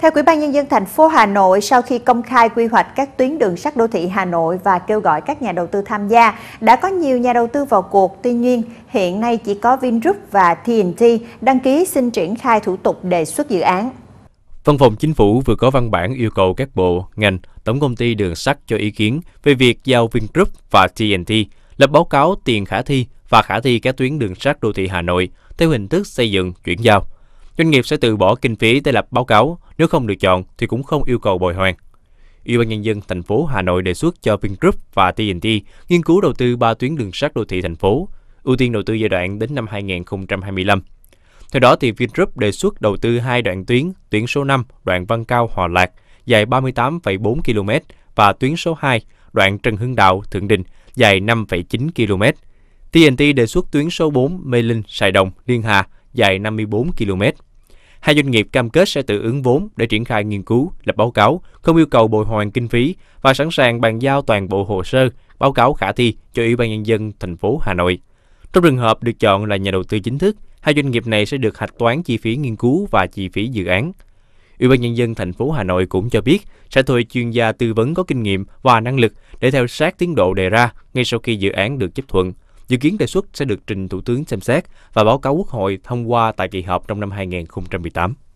Theo Ủy ban nhân dân thành phố Hà Nội, sau khi công khai quy hoạch các tuyến đường sắt đô thị Hà Nội và kêu gọi các nhà đầu tư tham gia, đã có nhiều nhà đầu tư vào cuộc. Tuy nhiên, hiện nay chỉ có Vingroup và TNT đăng ký xin triển khai thủ tục đề xuất dự án. Văn phòng Chính phủ vừa có văn bản yêu cầu các bộ, ngành, tổng công ty đường sắt cho ý kiến về việc giao Vingroup và TNT lập báo cáo tiền khả thi và khả thi các tuyến đường sắt đô thị Hà Nội theo hình thức xây dựng chuyển giao doanh nghiệp sẽ từ bỏ kinh phí để lập báo cáo, nếu không được chọn thì cũng không yêu cầu bồi hoàn. Ủy ban nhân dân thành phố Hà Nội đề xuất cho Vingroup và T&T nghiên cứu đầu tư 3 tuyến đường sắt đô thị thành phố, ưu tiên đầu tư giai đoạn đến năm 2025. Theo đó thì Vingroup đề xuất đầu tư hai đoạn tuyến, tuyến số 5 đoạn Văn Cao Hòa Lạc dài 38,4 km và tuyến số 2 đoạn Trần Hưng Đạo Thượng Đình dài 5,9 km. TNT đề xuất tuyến số 4 Mê Linh Sài Đồng Liên Hà dài 54 km. Hai doanh nghiệp cam kết sẽ tự ứng vốn để triển khai nghiên cứu, lập báo cáo, không yêu cầu bồi hoàn kinh phí và sẵn sàng bàn giao toàn bộ hồ sơ, báo cáo khả thi cho Ủy ban nhân dân thành phố Hà Nội. Trong trường hợp được chọn là nhà đầu tư chính thức, hai doanh nghiệp này sẽ được hạch toán chi phí nghiên cứu và chi phí dự án. Ủy ban nhân dân thành phố Hà Nội cũng cho biết sẽ thuê chuyên gia tư vấn có kinh nghiệm và năng lực để theo sát tiến độ đề ra ngay sau khi dự án được chấp thuận. Dự kiến đề xuất sẽ được trình Thủ tướng xem xét và báo cáo Quốc hội thông qua tại kỳ họp trong năm 2018.